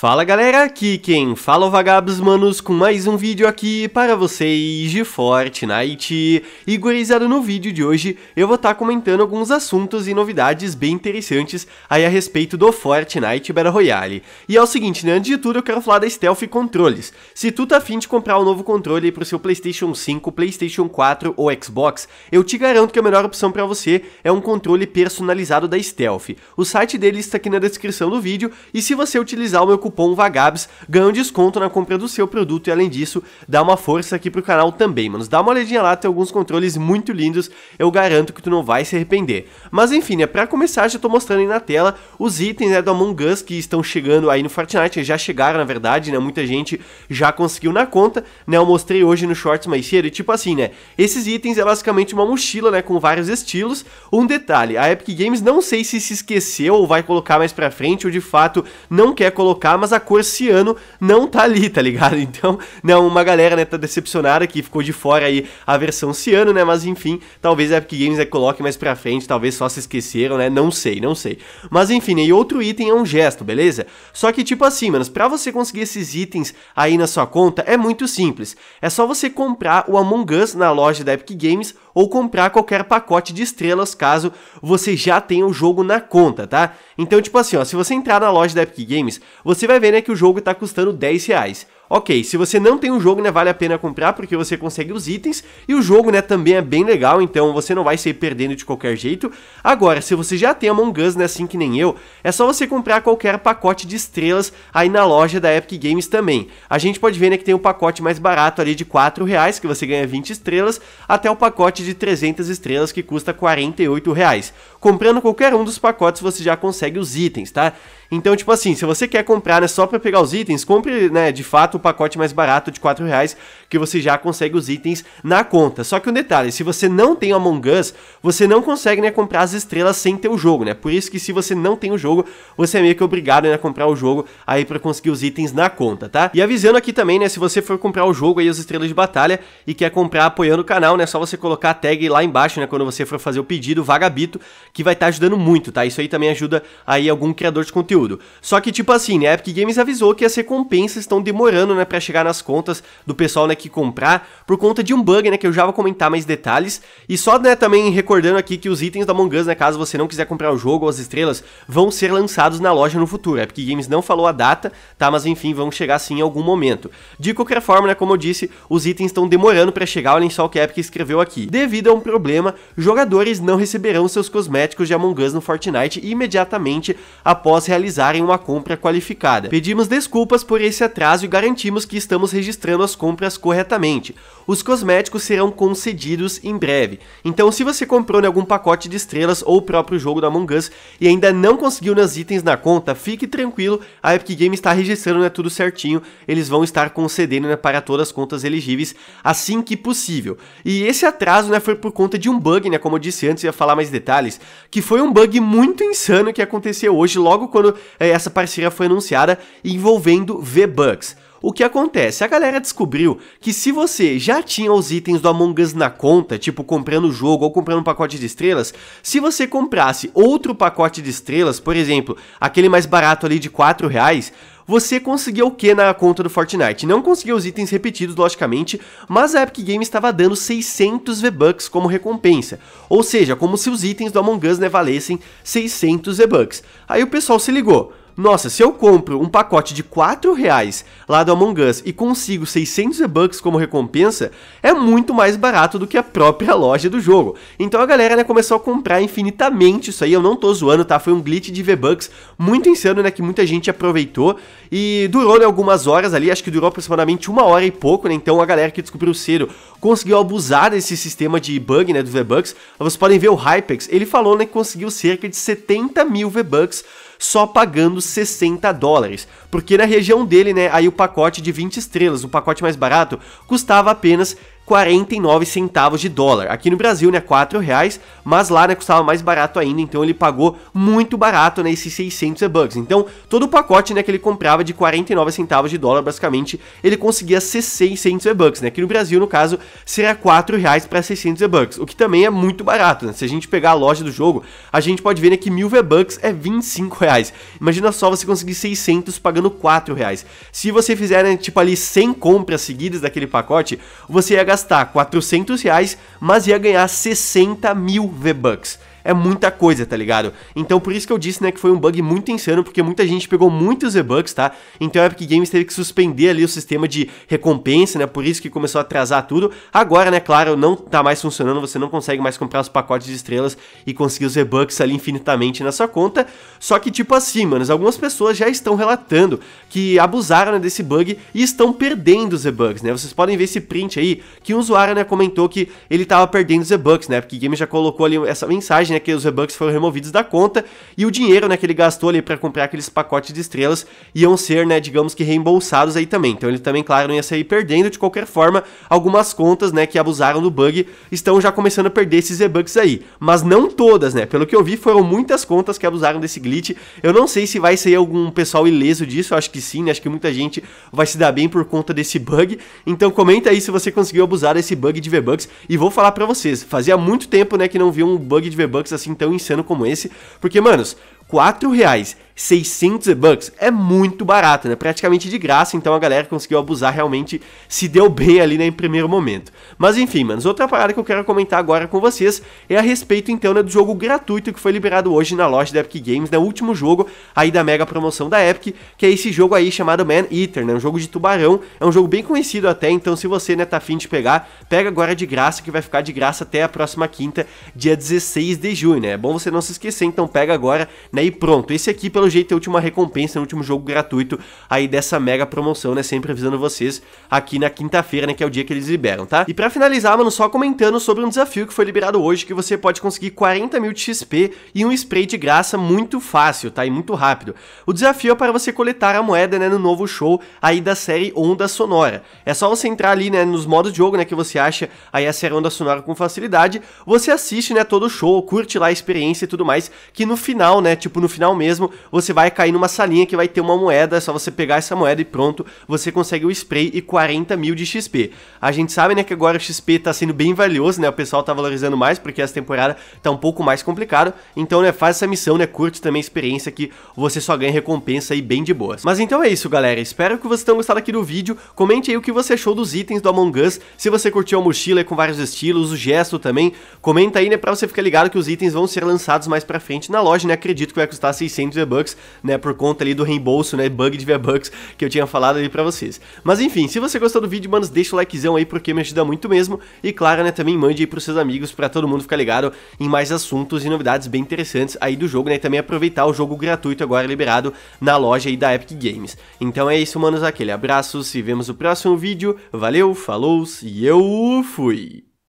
Fala galera, aqui quem fala é o Vagabos Manos com mais um vídeo aqui para vocês de Fortnite. E gurizada, no vídeo de hoje eu vou estar tá comentando alguns assuntos e novidades bem interessantes aí a respeito do Fortnite Battle Royale. E é o seguinte, né, antes de tudo eu quero falar da Stealth Controles. Se tu tá afim de comprar um novo controle para o seu Playstation 5, Playstation 4 ou Xbox, eu te garanto que a melhor opção para você é um controle personalizado da Stealth. O site dele está aqui na descrição do vídeo e se você utilizar o meu cupom VAGABS, ganha um desconto na compra do seu produto e além disso, dá uma força aqui pro canal também, mano. Dá uma olhadinha lá, tem alguns controles muito lindos, eu garanto que tu não vai se arrepender. Mas enfim, né, pra começar, já tô mostrando aí na tela os itens né, do Among Us que estão chegando aí no Fortnite, já chegaram na verdade, né, muita gente já conseguiu na conta, né, eu mostrei hoje no Shorts mais cedo, e tipo assim, né, esses itens é basicamente uma mochila, né, com vários estilos. Um detalhe, a Epic Games não sei se se esqueceu ou vai colocar mais pra frente, ou de fato não quer colocar, mas a cor ciano não tá ali, tá ligado? Então, não, né, uma galera, né, tá decepcionada que ficou de fora aí a versão ciano, né, mas enfim, talvez a Epic Games coloque mais pra frente, talvez só se esqueceram, né, não sei, não sei. Mas enfim, né, e outro item é um gesto, beleza? Só que tipo assim, manos, pra você conseguir esses itens aí na sua conta é muito simples, é só você comprar o Among Us na loja da Epic Games ou comprar qualquer pacote de estrelas caso você já tenha o jogo na conta, tá? Então, tipo assim, ó, se você entrar na loja da Epic Games, você vai ver né, que o jogo está custando 10 reais. Ok, se você não tem o um jogo, né, vale a pena comprar porque você consegue os itens e o jogo, né, também é bem legal, então você não vai sair perdendo de qualquer jeito. Agora, se você já tem Among Us, né, assim que nem eu, é só você comprar qualquer pacote de estrelas aí na loja da Epic Games também. A gente pode ver, né, que tem o um pacote mais barato ali de 4 reais, que você ganha 20 estrelas, até o pacote de 300 estrelas que custa 48 reais. Comprando qualquer um dos pacotes você já consegue os itens, tá? Então, tipo assim, se você quer comprar né, só para pegar os itens, compre, né, de fato, o pacote mais barato de 4 reais, que você já consegue os itens na conta. Só que um detalhe, se você não tem Among Us, você não consegue, né, comprar as estrelas sem ter o jogo, né? Por isso que se você não tem o jogo, você é meio que obrigado, né, a comprar o jogo aí para conseguir os itens na conta, tá? E avisando aqui também, né, se você for comprar o jogo aí, as estrelas de batalha, e quer comprar apoiando o canal, né, é só você colocar a tag lá embaixo, né, quando você for fazer o pedido, vagabito, que vai estar tá ajudando muito, tá? Isso aí também ajuda aí algum criador de conteúdo período. Só que, tipo assim, né, a Epic Games avisou que as recompensas estão demorando, né, pra chegar nas contas do pessoal, né, que comprar, por conta de um bug, né, que eu já vou comentar mais detalhes. E só, né, também recordando aqui que os itens da Among Us, né, caso você não quiser comprar o jogo ou as estrelas, vão ser lançados na loja no futuro. A Epic Games não falou a data, tá, mas enfim, vão chegar sim em algum momento. De qualquer forma, né, como eu disse, os itens estão demorando para chegar, olhem só o que a Epic escreveu aqui. Devido a um problema, jogadores não receberão seus cosméticos de Among Us no Fortnite imediatamente após realizar realizarem uma compra qualificada. Pedimos desculpas por esse atraso e garantimos que estamos registrando as compras corretamente. Os cosméticos serão concedidos em breve. Então, se você comprou em algum pacote de estrelas ou o próprio jogo da Among Us e ainda não conseguiu nas itens na conta, fique tranquilo, a Epic Games está registrando né, tudo certinho, eles vão estar concedendo né, para todas as contas elegíveis assim que possível. E esse atraso né, foi por conta de um bug, né, como eu disse antes, ia falar mais detalhes, que foi um bug muito insano que aconteceu hoje, logo quando é, essa parceria foi anunciada envolvendo V-Bucks. O que acontece? A galera descobriu que se você já tinha os itens do Among Us na conta, tipo comprando o jogo ou comprando um pacote de estrelas, se você comprasse outro pacote de estrelas, por exemplo, aquele mais barato ali de 4 reais, você conseguia o que na conta do Fortnite? Não conseguia os itens repetidos, logicamente, mas a Epic Games estava dando 600 V-Bucks como recompensa, ou seja, como se os itens do Among Us né, valessem 600 V-Bucks. Aí o pessoal se ligou, nossa, se eu compro um pacote de 4 reais lá do Among Us e consigo 600 V-Bucks como recompensa, é muito mais barato do que a própria loja do jogo. Então a galera né, começou a comprar infinitamente isso aí, eu não tô zoando, tá? Foi um glitch de V-Bucks muito insano, né, que muita gente aproveitou e durou né, algumas horas ali, acho que durou aproximadamente uma hora e pouco, né? Então a galera que descobriu cedo conseguiu abusar desse sistema de bug, né, do V-Bucks. Vocês podem ver o Hypex, ele falou né, que conseguiu cerca de 70 mil V-Bucks só pagando 60 dólares. Porque na região dele, né, aí o pacote de 20 estrelas, o pacote mais barato, custava apenas 49 centavos de dólar. Aqui no Brasil, né, 4 reais, mas lá, né, custava mais barato ainda, então ele pagou muito barato, né, esses 600 e-bucks. Então, todo o pacote, né, que ele comprava de 49 centavos de dólar, basicamente, ele conseguia ser 600 e-bucks, né, aqui no Brasil, no caso, será 4 reais para 600 e-bucks, o que também é muito barato, né, se a gente pegar a loja do jogo, a gente pode ver, né, que 1000 V-Bucks é 25 reais. Imagina só você conseguir 600 pagando 4 reais. Se você fizer, né, tipo ali 100 compras seguidas daquele pacote, você ia gastar gastar 400 reais, mas ia ganhar 60 mil V-Bucks é muita coisa, tá ligado? Então por isso que eu disse, né, que foi um bug muito insano, porque muita gente pegou muitos e bucks, tá? Então a Epic Games teve que suspender ali o sistema de recompensa, né? Por isso que começou a atrasar tudo. Agora, né, claro, não tá mais funcionando, você não consegue mais comprar os pacotes de estrelas e conseguir os e-bucks ali infinitamente na sua conta. Só que tipo assim, mano, algumas pessoas já estão relatando que abusaram né, desse bug e estão perdendo os e bucks, né? Vocês podem ver esse print aí que um usuário, né, comentou que ele tava perdendo os e bucks, né? Porque Game já colocou ali essa mensagem, né? Né, que os Rebucks bucks foram removidos da conta e o dinheiro né, que ele gastou ali para comprar aqueles pacotes de estrelas iam ser, né, digamos que reembolsados aí também. Então ele também, claro, não ia sair perdendo. De qualquer forma, algumas contas né, que abusaram do bug estão já começando a perder esses Rebucks bucks aí. Mas não todas, né? Pelo que eu vi, foram muitas contas que abusaram desse glitch. Eu não sei se vai sair algum pessoal ileso disso, eu acho que sim, né? Acho que muita gente vai se dar bem por conta desse bug. Então comenta aí se você conseguiu abusar desse bug de V-Bucks. E vou falar para vocês, fazia muito tempo né, que não vi um bug de V-Bucks Bucks assim tão insano como esse. Porque, manos, 4 reais 600 bucks é muito barato, né? Praticamente de graça, então a galera conseguiu abusar realmente, se deu bem ali, né, em primeiro momento. Mas enfim, mano, outra parada que eu quero comentar agora com vocês é a respeito, então, né, do jogo gratuito que foi liberado hoje na loja da Epic Games, né, o último jogo aí da mega promoção da Epic, que é esse jogo aí chamado Man Eater, né, um jogo de tubarão, é um jogo bem conhecido até, então se você, né, tá afim de pegar, pega agora de graça, que vai ficar de graça até a próxima quinta, dia 16 de junho, né, é bom você não se esquecer, então pega agora, né, e pronto, esse aqui pelo jeito ter a última recompensa, no né, último jogo gratuito aí dessa mega promoção, né? Sempre avisando vocês aqui na quinta-feira, né? Que é o dia que eles liberam, tá? E pra finalizar, mano, só comentando sobre um desafio que foi liberado hoje, que você pode conseguir 40 mil de XP e um spray de graça muito fácil, tá? E muito rápido. O desafio é para você coletar a moeda, né? No novo show aí da série Onda Sonora. É só você entrar ali, né? Nos modos de jogo, né? Que você acha aí a série Onda Sonora com facilidade. Você assiste, né? Todo o show, curte lá a experiência e tudo mais. Que no final, né? Tipo, no final mesmo, você vai cair numa salinha que vai ter uma moeda, é só você pegar essa moeda e pronto, você consegue o spray e 40 mil de XP. A gente sabe, né, que agora o XP tá sendo bem valioso, né, o pessoal tá valorizando mais, porque essa temporada tá um pouco mais complicado, então, né, faz essa missão, né, curte também a experiência que você só ganha recompensa e bem de boas. Mas então é isso, galera, espero que vocês tenham gostado aqui do vídeo, comente aí o que você achou dos itens do Among Us, se você curtiu a mochila é com vários estilos, o gesto também, comenta aí, né, pra você ficar ligado que os itens vão ser lançados mais pra frente na loja, né, acredito que vai custar 600 V-Bucks, V-Bucks, né, por conta ali do reembolso, né, bug de V-Bucks que eu tinha falado ali pra vocês. Mas enfim, se você gostou do vídeo, mano, deixa o likezão aí porque me ajuda muito mesmo. E claro, né, também mande aí pros seus amigos pra todo mundo ficar ligado em mais assuntos e novidades bem interessantes aí do jogo, né, e também aproveitar o jogo gratuito agora liberado na loja aí da Epic Games. Então é isso, manos, aquele abraço, se vemos no próximo vídeo, valeu, falou e eu fui!